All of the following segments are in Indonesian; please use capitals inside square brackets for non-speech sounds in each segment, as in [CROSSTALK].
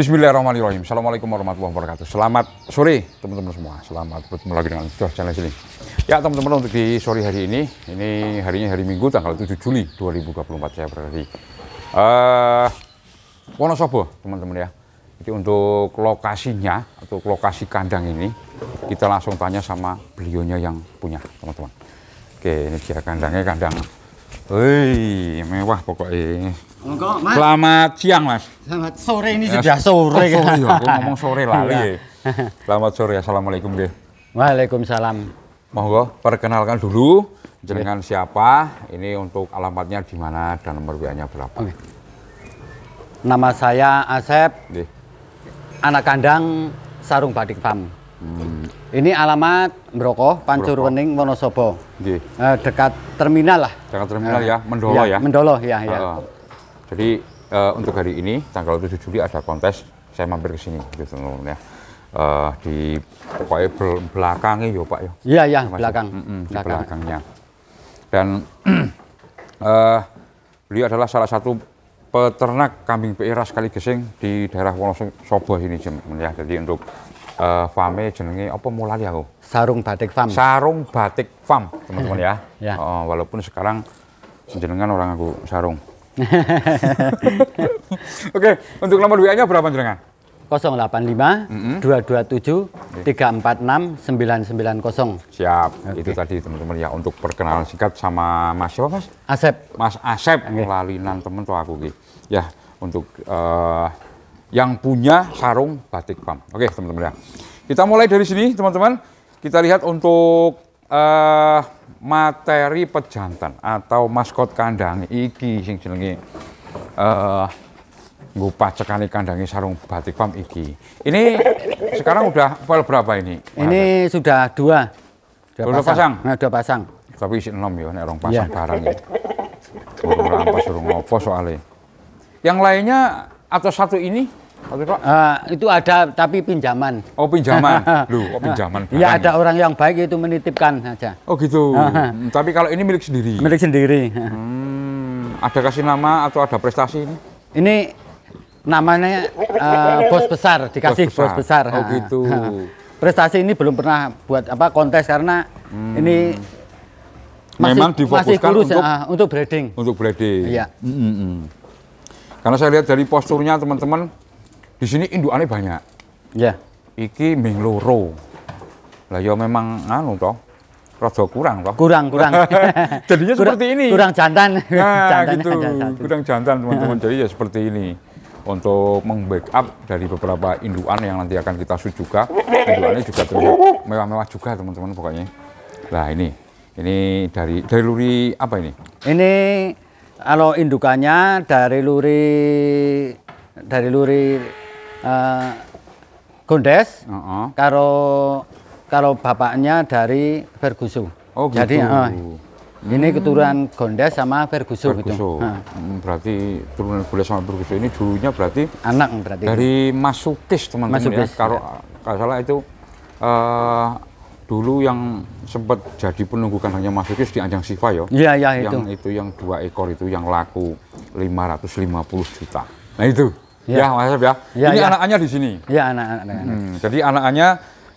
Bismillahirrahmanirrahim. Assalamualaikum warahmatullahi wabarakatuh. Selamat sore teman-teman semua. Selamat bertemu lagi dengan Jos Channel sini. Ya teman-teman untuk di sore hari ini, ini harinya hari Minggu tanggal 7 Juli 2024 saya berada di uh, Wonosobo teman-teman ya. Jadi untuk lokasinya atau lokasi kandang ini kita langsung tanya sama beliaunya yang punya teman-teman. Oke ini dia kandangnya kandang Wih, mewah pokoknya. mas. Selamat siang, Mas. Selamat sore ini ya. sudah sore. Oh, sorry, aku ngomong sore lali. Iya. Iya. Selamat sore, Assalamualaikum deh. Waalaikumsalam. Monggo perkenalkan dulu jenengan siapa, ini untuk alamatnya di mana dan nomor WA-nya berapa. Okay. Nama saya Asep. Deh. Anak kandang Sarung Badik Farm. Hmm. Ini alamat Broko, Wening Wonosobo. Uh, dekat terminal lah. Dekat terminal uh, ya, Mendolo ya. ya. Mendolo ya, ya. Uh, jadi uh, untuk hari ini tanggal 7 Juli ada kontes, saya mampir ke sini gitu ya. Uh, di pokoknya belakangnya ya Pak ya. Iya, iya, belakang. Mm -mm, belakang. belakangnya. Dan uh, [CLEARS THROAT] beliau adalah salah satu peternak kambing peira sekali gesing di daerah Wonosobo ini, Ya, jadi untuk uh, eh, fame jenenge apa mulai aku? Sarung batik fam. Sarung batik fam, teman-teman ya. [LAUGHS] ya. Uh, walaupun sekarang jenengan orang aku sarung. [LAUGHS] Oke, okay, untuk nomor WA-nya berapa jenengan? 085 mm -hmm. 227 346 990. Siap. Okay. Itu tadi teman-teman ya untuk perkenalan singkat sama Mas siapa Mas? Asep. Mas Asep okay. lalinan teman tuh aku gitu. Ya, untuk uh, yang punya sarung batik pam. Oke, teman-teman ya. Kita mulai dari sini, teman-teman. Kita lihat untuk uh, materi pejantan atau maskot kandang iki sing jenenge uh, eh, cekani kandangi sarung batik pam iki. Ini sekarang udah pel berapa ini? Ini sudah dua. sudah pasang. pasang. Nah, dua pasang. Tapi isi enam ya, nek iya. pasang yeah. barang ya. Burung rampas, burung Yang lainnya atau satu ini? Uh, itu ada tapi pinjaman. Oh pinjaman, lu [LAUGHS] kok pinjaman? Iya ada orang yang baik itu menitipkan saja. Oh gitu. tapi kalau ini milik sendiri. Milik sendiri. hmm, ada kasih nama atau ada prestasi ini? Ini namanya uh, bos besar dikasih bos besar. Bos besar. Oh gitu. Prestasi ini belum pernah buat apa kontes karena hmm. ini masih, memang difokuskan masih kurus, untuk uh, untuk breeding. Untuk breeding. Iya. Mm -mm. Karena saya lihat dari posturnya teman-teman di sini indukannya banyak. Iya. Yeah. Iki ming Lah ya memang anu toh. Rada kurang toh. Kurang, kurang. [LAUGHS] Jadinya kurang, seperti ini. Kurang jantan. [LAUGHS] Nah, jantan gitu. Jantan. Kurang jantan teman-teman. Nah. Jadi ya seperti ini. Untuk membackup dari beberapa indukan yang nanti akan kita sud juga. Indukannya juga terlihat mewah-mewah juga teman-teman pokoknya. Nah ini. Ini dari dari luri apa ini? Ini kalau indukannya dari luri dari luri uh, Gondes, uh -uh. kalau kalau bapaknya dari Vergusu. Oh gitu. Jadi uh, hmm. ini keturunan Gondes sama Vergusu. Gitu. Uh. Berarti turunan Gondes sama Vergusu ini dulunya berarti anak berarti dari Masukis teman-teman ya. Kalau ya. kalau salah itu uh, dulu yang sempat jadi penunggu kandangnya Mas Fikis di Anjang Siva ya. Iya, iya itu. Yang itu yang dua ekor itu yang laku 550 juta. Nah itu. Ya, ya Mas Asep ya. ya Ini ya. anakannya di sini. Iya, anak-anak. Hmm, jadi anakannya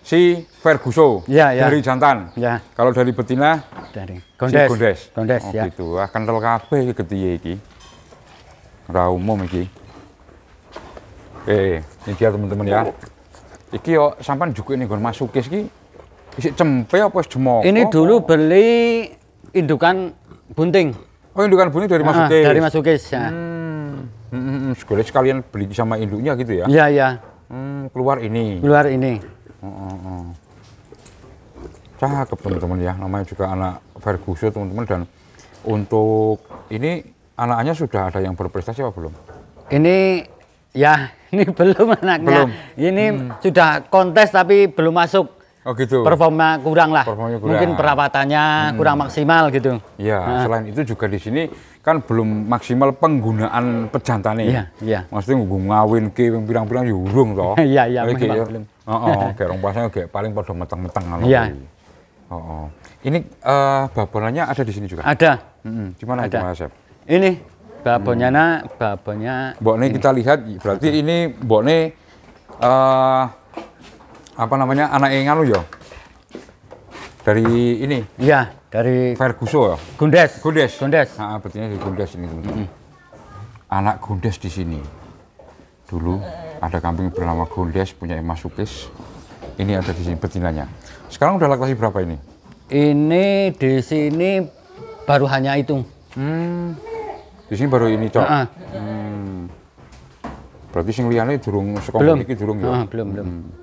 si Ferguso ya, ya. dari jantan. Ya. Kalau dari betina dari Gondes. Si Gondes. Gondes oh, ya. Gitu. Ah, kental kabeh iki gedhe iki. Ora umum iki. Eh, ini dia teman-teman ya. Iki yo sampean juga ini gon masukis iki Isi cempe apa wis Ini dulu beli indukan bunting. Oh, indukan bunting dari Mas ah, Ukis. Ah, dari Mas Ukis, ya. Hmm. Hmm, hmm, hmm. sekalian, sekalian beli sama induknya gitu ya. Iya, iya. Hmm, keluar ini. Keluar ini. Oh, oh, oh. Cakep teman-teman ya. Namanya juga anak Ferguson teman-teman dan untuk ini anaknya sudah ada yang berprestasi apa belum? Ini ya, [LAUGHS] ini belum anaknya. Belum. Ini hmm. sudah kontes tapi belum masuk Oh gitu. Performa kurang lah. Performanya kurang. Mungkin perawatannya hmm. kurang maksimal gitu. Iya. Nah. Selain itu juga di sini kan belum maksimal penggunaan pejantan ini. Ya? Iya. Iya. Maksudnya gue ngawin ke bilang-bilang pirang yurung ya toh. [LAUGHS] Iya iya. Lagi ya. belum. Oh oh. Kayak orang pasang kayak paling pada meteng-meteng kalau. Iya. Oh oh. Ini uh, eh, babonanya ada di sini juga. Ada. Mm -hmm. Gimana ada. Mas Ini babonnya hmm. babonnya. ini kita lihat berarti ini ini uh, eh, apa namanya anak yang lu ya dari ini iya dari Ferguson ya Gundes Gundes Gundes nah, betulnya dari Gundes ini teman-teman mm. anak Gundes di sini dulu ada kambing bernama Gundes punya emas Sukis ini ada di sini betinanya sekarang udah laktasi berapa ini ini di sini baru hanya itu hmm. di sini baru ini cok uh -uh. Hmm. berarti sing liane durung sekolah ini durung ya uh, belum belum hmm.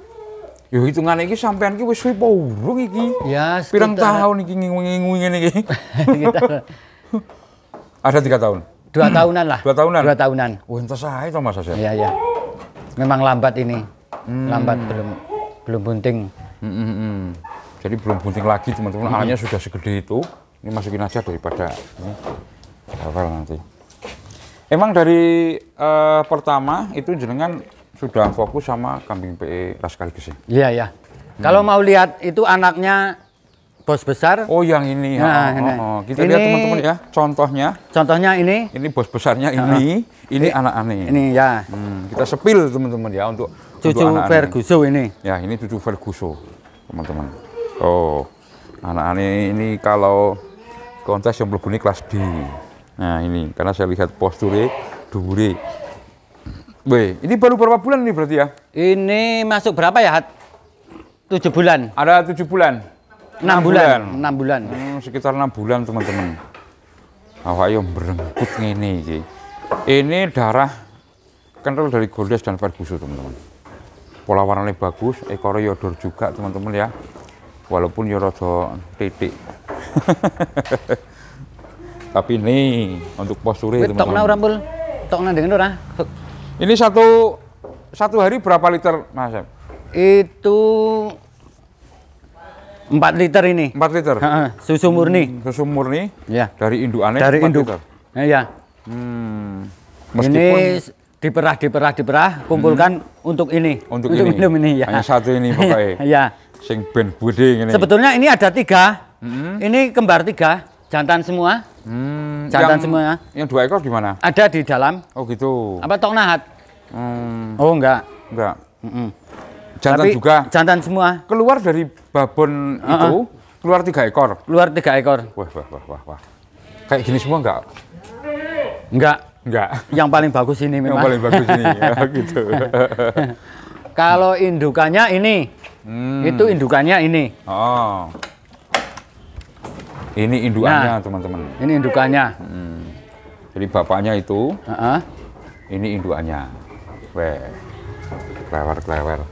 Yo ya, hitungan iki sampean iki wis wipo urung iki. Ya, pirang tahun iki ngingu-ngingu ngene iki. [LAUGHS] Ada tiga tahun. Dua tahunan lah. Dua tahunan. Dua tahunan. Wah, entar saya to Mas Asep. Iya, iya. Memang lambat ini. Hmm. Lambat belum belum bunting. Hmm, hmm, hmm. Jadi belum bunting lagi teman-teman. Hmm. Hanya sudah segede itu. Ini masukin aja daripada ini. Awal nanti. Emang dari uh, pertama itu jenengan sudah fokus sama kambing PE ras kaligesi. Iya iya Kalau mau lihat itu anaknya bos besar. Oh yang ini. Nah, oh, ini. Oh, Kita ini, lihat teman-teman ya contohnya. Contohnya ini. Ini bos besarnya ini. Uh, ini anak aneh. Ini ya. Hmm, kita sepil teman-teman ya untuk cucu untuk Verguso ini. Ya ini cucu Verguso teman-teman. Oh anak aneh ini kalau kontes yang berbunyi kelas D. Nah ini karena saya lihat posturnya duri Wih, ini baru berapa bulan ini berarti ya? Ini masuk berapa ya, Tujuh bulan. Ada tujuh bulan. Enam bulan. bulan. bulan. Hmm, sekitar enam bulan, teman-teman. Awak yang berengkut ini ini, Ini darah kental dari Goldes dan Ferguson, teman-teman. Pola warnanya bagus, Ekor yodor juga, teman-teman ya. Walaupun yodor titik. [LAUGHS] Tapi ini untuk posturnya, teman-teman. Tokna ora, Bul. Tokna dengan orang. Ini satu satu hari berapa liter Mas Itu 4 liter ini. 4 liter. Ha, susu murni. Hmm, susu murni. Ya. Dari aneh. Dari induk. Eh, iya. Hmm. Meskipun ini diperah diperah diperah kumpulkan hmm. untuk ini. Untuk, untuk ini. minum ini ya. Hanya satu ini pokoknya. [LAUGHS] Iya. Sing ben buding ini. Sebetulnya ini ada tiga. Hmm. Ini kembar tiga, jantan semua. Hmm jantan yang, semua. Ya? Yang dua ekor di mana? Ada di dalam. Oh gitu. Apa tong nahat? Hmm. Oh enggak. Enggak. Mm -mm. Jantan Tapi, juga. Jantan semua. Keluar dari babon uh -uh. itu keluar tiga ekor. Keluar tiga ekor. Wah wah wah wah wah. Kayak gini semua enggak? Enggak. Enggak. Yang paling bagus ini memang. Yang paling bagus ini ya, [LAUGHS] gitu. Kalau indukannya ini. Hmm. Itu indukannya ini. Oh. Ini indukannya, nah, teman-teman. Ini indukannya. Hmm. Jadi bapaknya itu. Uh uh Ini indukannya. Weh. Klewer-klewer.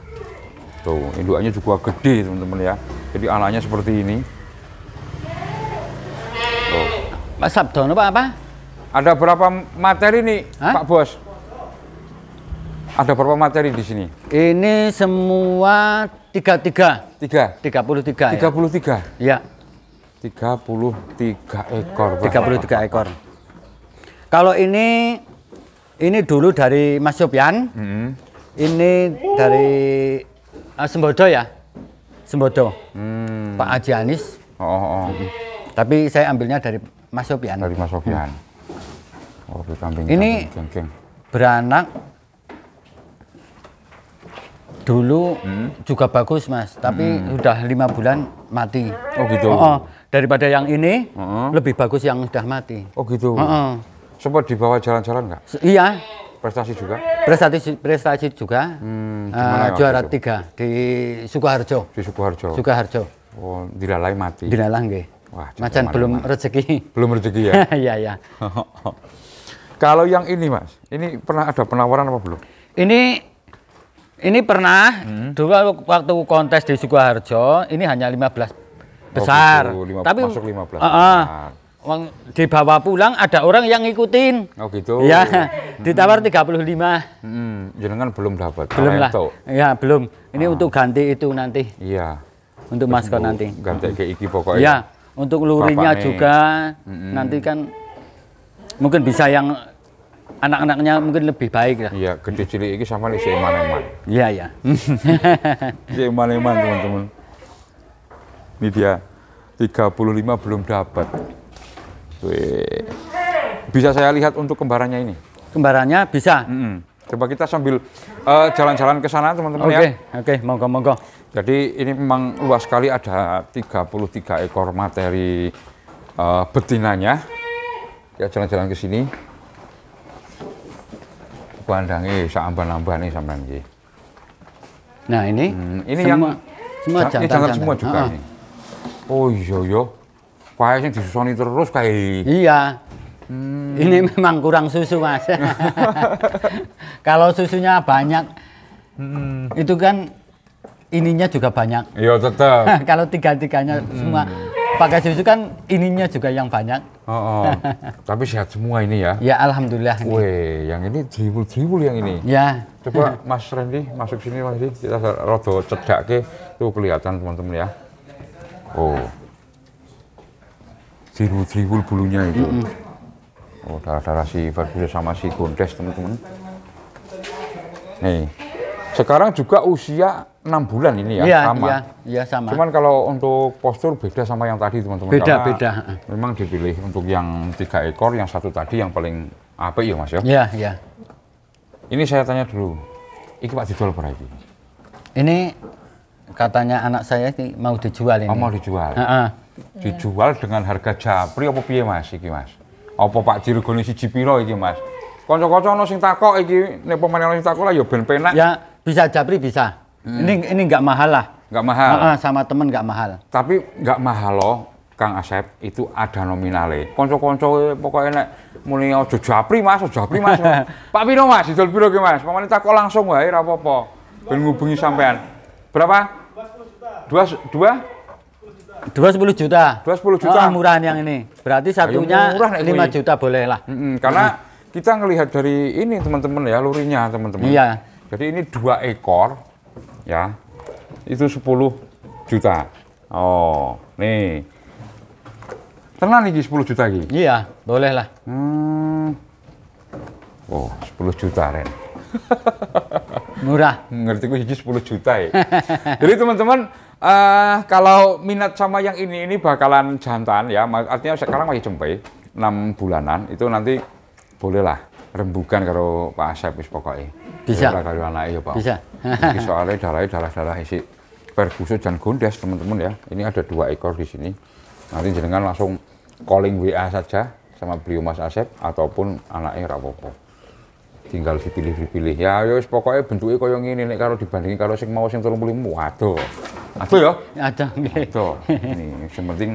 Tuh, indukannya juga gede, teman-teman ya. Jadi anaknya seperti ini. Tuh. Pak Sabdono Pak apa? Ada berapa materi nih, Hah? Pak Bos? Ada berapa materi di sini? Ini semua tiga tiga tiga tiga puluh tiga tiga puluh tiga ya iya. 33 ekor. 33 ekor. Kalau ini ini dulu dari Mas Yopian. Mm -hmm. Ini dari uh, Sembodo ya? Sembodo. Hmm. Pak Aji Anis. Oh, oh. oh. Tapi saya ambilnya dari Mas Yopian. Dari Mas Yopian. Hmm. Oh, kambing, ini kambing, beranak dulu hmm. juga bagus mas, tapi hmm. sudah lima bulan mati. Oh gitu. Oh, oh daripada yang ini uh-huh. lebih bagus yang sudah mati. Oh gitu. Uh-uh. Sempat dibawa jalan-jalan nggak? -jalan iya. Prestasi juga? Prestasi prestasi juga. Hmm, uh, juara itu? tiga di Sukoharjo. Di Sukoharjo. Sukoharjo. Oh, dilalai mati. Dilalah nggih. Wah, macan belum mana. rezeki. Belum rezeki ya? [LAUGHS] Iya, iya. [LAUGHS] Kalau yang ini, Mas, ini pernah ada penawaran apa belum? Ini ini pernah hmm. dulu waktu kontes di Sukoharjo, ini hanya 15 besar. 20, 50, gitu. Tapi masuk 15 uh, uh, uang dibawa pulang ada orang yang ngikutin. Oh gitu. Ya, hmm. [LAUGHS] ditawar 35. Hmm, jenengan belum dapat. Belum lah. Ya, belum. Ini ah. untuk ganti itu nanti. Iya. Untuk Terus maskot nanti. Ganti ke iki iya. pokoknya. ya untuk lurinya Bapak juga hmm. nanti kan mungkin bisa yang anak-anaknya mungkin lebih baik lah. Iya, gede cilik ini sama nih seiman-iman. Iya, iya. [LAUGHS] iman iman teman-teman. Ini dia 35 belum dapat. Wih. Bisa saya lihat untuk kembarannya ini? Kembarannya bisa. Mm -hmm. Coba kita sambil eh, jalan-jalan uh, ke sana teman-teman okay, ya. Oke, okay, monggo monggo. Jadi ini memang luas sekali ada 33 ekor materi uh, betinanya. Ya jalan-jalan ke sini. Bandangi saamban-amban nih sampean Nah, ini hmm, ini semua, yang semua jantan, ini jantan, jantan semua juga ah. nih. Oh iya iya, Kae sing disusoni terus kae. Iya. Hmm. Ini memang kurang susu, Mas. [LAUGHS] Kalau susunya banyak hmm. itu kan ininya juga banyak. Iya, tetap. [LAUGHS] Kalau tiga-tiganya hmm. semua pakai susu kan ininya juga yang banyak. Oh, oh. [LAUGHS] Tapi sehat semua ini ya. Ya, alhamdulillah ini. yang ini jiwul-jiwul yang ini. Ya. Coba Mas Randy masuk sini Mas Randy. kita rodo cedak ke tuh kelihatan teman-teman ya. Oh. sirul-sirul bulunya itu. Mm -hmm. Oh, darah-darah si Fabulous sama si Gondes, teman-teman. Nih. Sekarang juga usia enam bulan ini ya, ya sama. Iya, iya, sama. Cuman kalau untuk postur beda sama yang tadi, teman-teman. Beda, Karena beda. Memang dipilih untuk yang tiga ekor, yang satu tadi yang paling apa ya, Mas ya? Iya, iya. Ini saya tanya dulu. Iki Pak Didol berapa ini? Ini Katanya anak saya ini mau dijual oh, ini. Oh, mau dijual. Uh -uh. Dijual dengan harga japri apa piye Mas iki Mas? Apa Pak Dirgone siji pira iki Mas? Kanca-kanca ana sing takok iki nek pemain ana sing takok lah ya ben penak. Ya bisa japri bisa. Hmm. Ini ini nggak mahal lah. Enggak mahal. Uh -uh, sama temen enggak mahal. Tapi enggak mahal loh Kang Asep itu ada nominale. Kanca-kanca e, pokoknya nek muni aja japri Mas, japri Mas. [LAUGHS] Pak Pino Mas, didol piro ki Mas? pemain takok langsung wae ora apa-apa. Ben ngubungi sampean. Berapa? dua dua dua sepuluh juta dua sepuluh juta oh, murahan yang ini berarti ya, satunya ya murah, lima juta boleh lah mm -hmm. karena mm -hmm. kita ngelihat dari ini teman-teman ya lurinya teman-teman iya jadi ini dua ekor ya itu sepuluh juta oh nih tenang lagi sepuluh juta lagi iya boleh lah hmm. oh sepuluh juta Ren murah ngerti gue jadi sepuluh juta ya jadi teman-teman Uh, kalau minat sama yang ini ini bakalan jantan ya, artinya sekarang masih jempe, 6 bulanan itu nanti bolehlah rembukan kalau Pak Asep wis pokoke. Bisa. Ya, kalau anak ya, Pak. Bisa. Iki [LAUGHS] soalnya darahnya darah-darah isi perkusu dan gondes, teman-teman ya. Ini ada dua ekor di sini. Nanti jenengan langsung calling WA saja sama beliau Mas Asep ataupun anaknya Rapopo. Tinggal dipilih pilih Ya, yo ya pokoknya bentuknya koyo ngene nek karo dibandingin kalau sing mau sing 35, waduh. Ada ya? Ada. Ada. Ini yang penting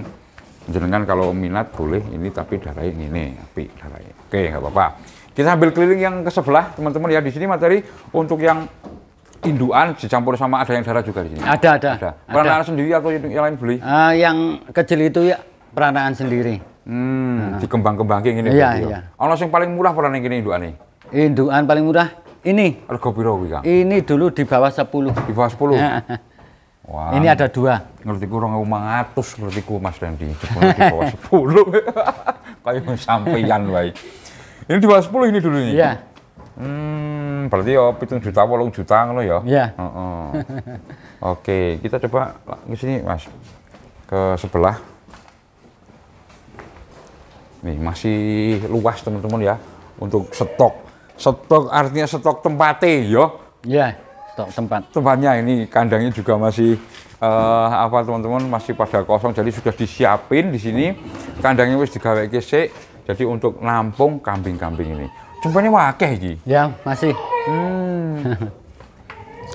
jenengan kalau minat boleh ini tapi darah ini tapi darah ini, Oke, nggak apa-apa. Kita ambil keliling yang ke sebelah, teman-teman ya. Di sini materi untuk yang induan dicampur sama ada yang darah juga di sini. Ada, ada. Ada. Peranaan ada. sendiri atau yang lain beli? Uh, yang kecil itu ya peranaan sendiri. Hmm, uh. dikembang-kembangin ini. Iya, ya. iya. Oh sing paling murah peranakan ini induan nih. Induan paling murah ini. Rego Ini dulu di bawah sepuluh. Di bawah sepuluh. Ah, Wah, ini ada dua. Ngerti kurang rumah atus, ngerti ku Mas Dendi. di bawah [LAUGHS] sepuluh. Kayak sampeyan baik. Ini di bawah sepuluh ini dulu ini. Iya. Hmm, berarti ya pitung juta, walau juta lo ya. Iya. Uh -uh. Oke, kita coba ke sini Mas. Ke sebelah. Nih, masih luas teman-teman ya untuk stok. Stok artinya stok tempatnya ya. Iya stok tempat. Tempatnya ini kandangnya juga masih uh, apa teman-teman masih pada kosong jadi sudah disiapin di sini kandangnya wis digawe kesek jadi untuk nampung kambing-kambing ini. Jumpanya wakeh iki. Ya, masih. Hmm.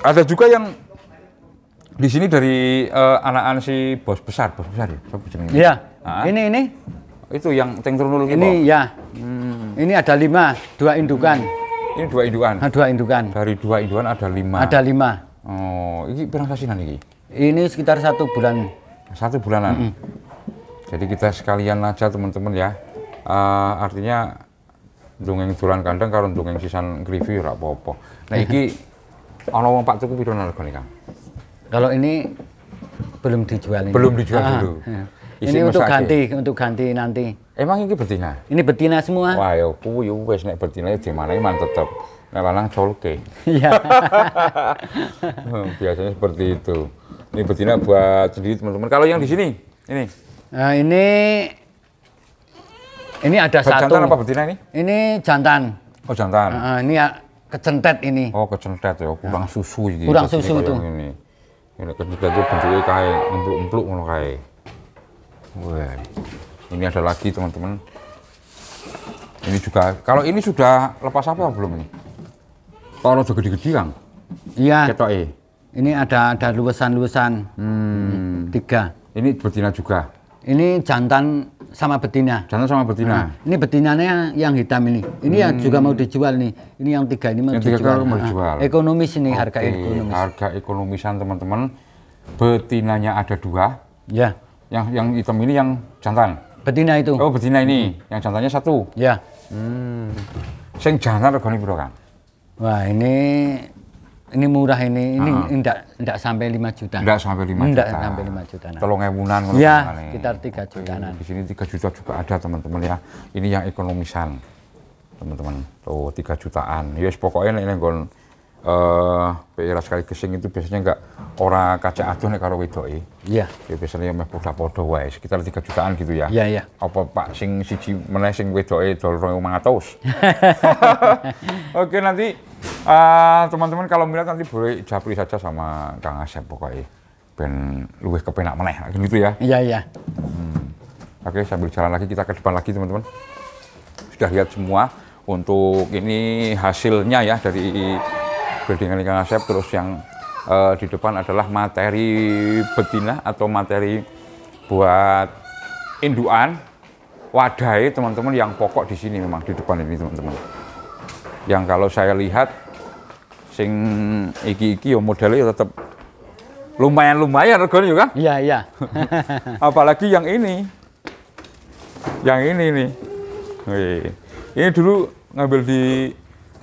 Ada juga yang di sini dari uh, anak-anak si bos besar, bos besar ya. Iya. Ah. Ini ini itu yang teng ini ya. Hmm. Ini ada lima, dua indukan. Hmm. Ini dua indukan. Nah, dua indukan. Dari dua indukan ada lima. Ada lima. Oh, ini berapa sih nanti? Ini sekitar satu bulan. Satu bulanan. Mm -hmm. Jadi kita sekalian aja teman-teman ya. Uh, artinya dongeng tulan kandang kalau dongeng sisan grivi rak apa Nah eh. ini ana wong Pak tuku piro nih Kang? Kalau ini belum dijual ini. Belum dijual ah, dulu. Iya. Isi ini untuk ganti, untuk ganti nanti. Emang ini betina? Ini betina semua. Wah, ya ku yo wis nek betina di mana iman tetep. Nek lanang colke. Iya. [LAUGHS] Hmm, biasanya seperti itu. Ini betina buat sendiri teman-teman. Kalau yang di sini, ini. Nah, ini ini ada Be satu. Jantan apa betina ini? Ini jantan. Oh, jantan. Uh, ini ya, kecentet ini. Oh, kecentet ya, kurang nah. susu ini. Kurang susu itu. Ini. Ini kecentet itu bentuknya kayak empluk-empluk ngono kayak. Wah, ini ada lagi teman-teman. Ini juga, kalau ini sudah lepas apa belum ini? Kalau sudah gede-gede kan? Iya. Ketok e. Ini ada ada lubesan-lubesan. Hmm. Tiga. Ini betina juga. Ini jantan sama betina. Jantan sama betina. Nah, ini betinanya yang hitam ini. Ini hmm. yang juga mau hmm. dijual nih. Ini yang tiga ini mau yang dijual. Tiga mau ah, dijual. Nah, ekonomis ini okay. harga ekonomis. Harga ekonomisan teman-teman. Betinanya ada dua. Ya yang yang hitam ini yang jantan. Betina itu. Oh, betina ini. Hmm. Yang jantannya satu. Ya. Hmm. yang jantan regane piro, Wah, ini ini murah ini ini tidak -huh. tidak sampai lima juta. tidak sampai lima juta. Tidak sampai lima juta. Tolong emunan Ya, sekitar 3 jutaan. Di sini tiga juta juga ada teman-teman ya. Ini yang ekonomisan. Teman-teman. Tuh tiga jutaan. Ya pokoknya ini gon uh, eh, PI Raskali itu biasanya enggak orang kaca aduh nek karo wedoke. Iya. Ya biasanya ya meh padha padha wae sekitar 3 jutaan gitu ya. Iya, iya. Apa Pak sing siji meneh sing wedoke dolar 200. Oke nanti eh, teman-teman uh, kalau melihat nanti boleh japri saja sama Kang Asep pokoknya ben luwih kepenak meneh gitu, gitu ya. Iya, iya. Hmm. Oke, sambil jalan lagi kita ke depan lagi teman-teman. Sudah lihat semua untuk ini hasilnya ya dari buildingan ikan asep terus yang uh, di depan adalah materi betina atau materi buat induan wadai teman-teman yang pokok di sini memang di depan ini teman-teman yang kalau saya lihat sing iki-iki ya modelnya ya tetap lumayan-lumayan regane ya, kan iya iya [LAUGHS] apalagi yang ini yang ini nih ini dulu ngambil di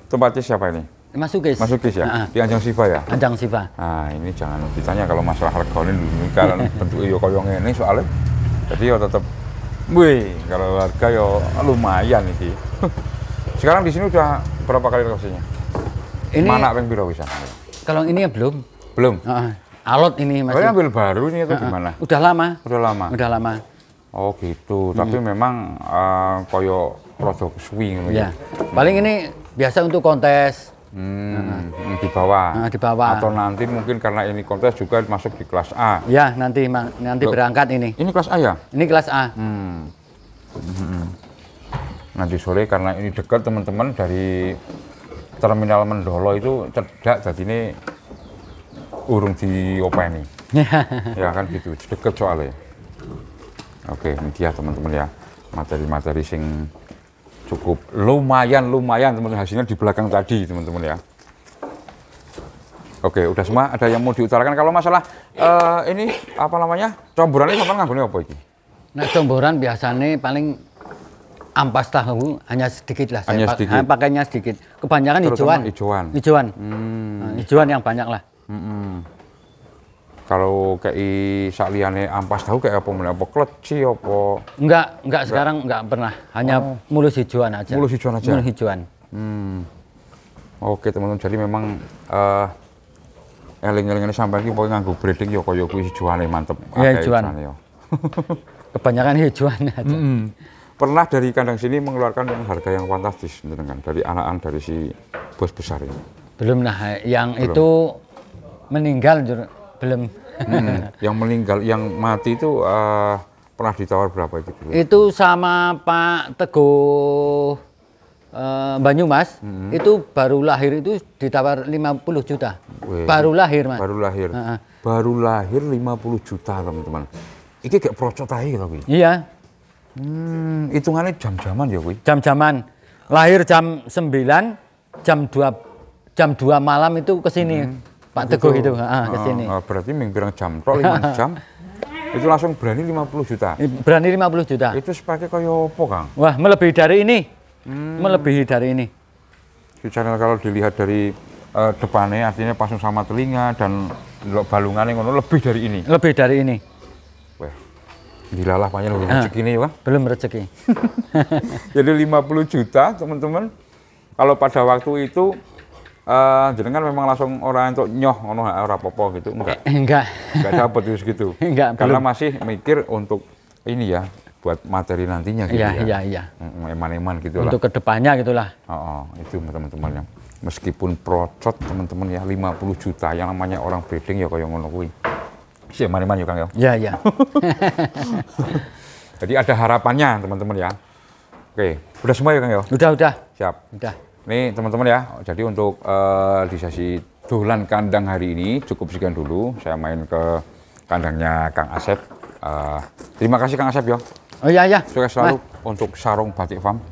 tempatnya siapa ini Masukis Masukis ya, uh -huh. di Anjang Siva ya. Anjang Siva. Nah ini jangan ditanya kalau masalah ini dulu kalau [LAUGHS] bentuk yo koyong ini soalnya. Jadi yo tetap, wih kalau harga yo lumayan nih. [LAUGHS] Sekarang di sini udah berapa kali lokasinya? Ini mana yang biru bisa Kalau ini ya belum. Belum. Uh -huh. Alot ini masih. Kalau ambil baru ini atau uh -huh. gimana? Udah lama. Udah lama. Udah lama. Oh gitu. Hmm. Tapi memang uh, koyo produk swing gitu. Ya. Iya. Paling ini biasa untuk kontes Hmm, nah, di bawah. Nah, di bawah. Atau nanti mungkin karena ini kontes juga masuk di kelas A. Ya, nanti nanti berangkat ini. Ini kelas A ya? Ini kelas A. Hmm. hmm. Nanti sore karena ini dekat teman-teman dari Terminal Mendolo itu cedak jadi ini urung di ini. Ya. [LAUGHS] ya kan gitu, dekat soalnya. Oke, ini dia teman-teman ya materi-materi sing cukup lumayan lumayan teman-teman hasilnya di belakang tadi teman-teman ya Oke, udah semua. Ada yang mau diutarakan kalau masalah uh, ini apa namanya? comboran sama nggak boleh apa ini Nah, comboran biasanya paling ampas tahu hanya sedikit lah. Hanya saya sedikit. pakainya sedikit. Kebanyakan Terutama hijauan. Hijauan. Hijauan. Hmm. yang banyak lah. -hmm kalau kayak sakliane ampas tahu kayak apa mulai apa kleci apa enggak enggak sekarang enggak pernah hanya oh. mulus hijauan aja mulus hijauan aja mulus hijauan hmm. oke teman-teman jadi memang uh, eling-eling ini sampai ini pokoknya nganggu breeding ya kaya iya, hijauan yang mantep ya hijauan [LAUGHS] kebanyakan hijauan [LAUGHS] aja hmm. pernah dari kandang sini mengeluarkan dengan harga yang fantastis dengan dari anak-anak dari si bos besar ini belum nah yang belum. itu meninggal belum. Hmm, yang meninggal, yang mati itu uh, pernah ditawar berapa itu? Itu sama Pak Teguh uh, Banyumas, hmm. itu baru lahir itu ditawar 50 juta. Weh, baru lahir, Mas. Baru lahir. Uh -huh. Baru lahir 50 juta, teman-teman. ini kayak procot aja gitu, Iya. Hmm, hitungannya jam-jaman ya, wih Jam-jaman. Lahir jam 9, jam 2 jam 2 malam itu ke sini. Hmm. Pak gitu. Teguh itu, ah, ke sini. Uh, berarti ming pirang jam, pro 5 [LAUGHS] jam. itu langsung berani 50 juta. Berani 50 juta. Itu sepakai kaya apa, Kang? Wah, melebihi dari ini. Hmm. Melebihi dari ini. Secara kalau dilihat dari uh, depannya artinya pasung sama telinga dan balungan yang lebih dari ini. Lebih dari ini. Wah. Gila lah banyak ah. belum rezeki ini, Wah. Belum rezeki. Jadi 50 juta, teman-teman. Kalau pada waktu itu uh, jenengan memang langsung orang untuk nyoh ngono ora popo gitu enggak eh, enggak enggak dapat terus gitu [LAUGHS] enggak karena belum. masih mikir untuk ini ya buat materi nantinya gitu iya, ya iya iya eman-eman gitu lah untuk kedepannya gitulah oh, oh itu teman-teman yang meskipun procot teman-teman ya 50 juta yang namanya orang breeding ya kayak ngono kuwi si eman-eman yuk ya, Kang ya iya iya [LAUGHS] jadi ada harapannya teman-teman ya oke udah semua ya Kang ya udah udah siap udah ini teman-teman ya, jadi untuk uh, di sesi dolan kandang hari ini cukup sekian dulu. Saya main ke kandangnya Kang Asep. Uh, terima kasih Kang Asep ya. Oh iya iya. Sukses selalu Mas. untuk sarung batik farm.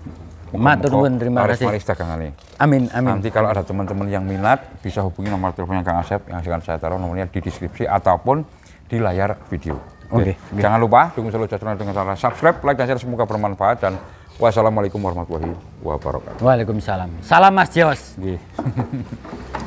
Matur nuwun terima kasih. Maris dagangan Amin amin. Nanti kalau ada teman-teman yang minat bisa hubungi nomor teleponnya Kang Asep yang akan saya taruh nomornya di deskripsi ataupun di layar video. Oke. Okay. Jangan lupa dukung selalu channel dengan cara subscribe, like dan share semoga bermanfaat dan Wassalamualaikum warahmatullahi wabarakatuh. Waalaikumsalam. Salam Mas Jos. [LAUGHS]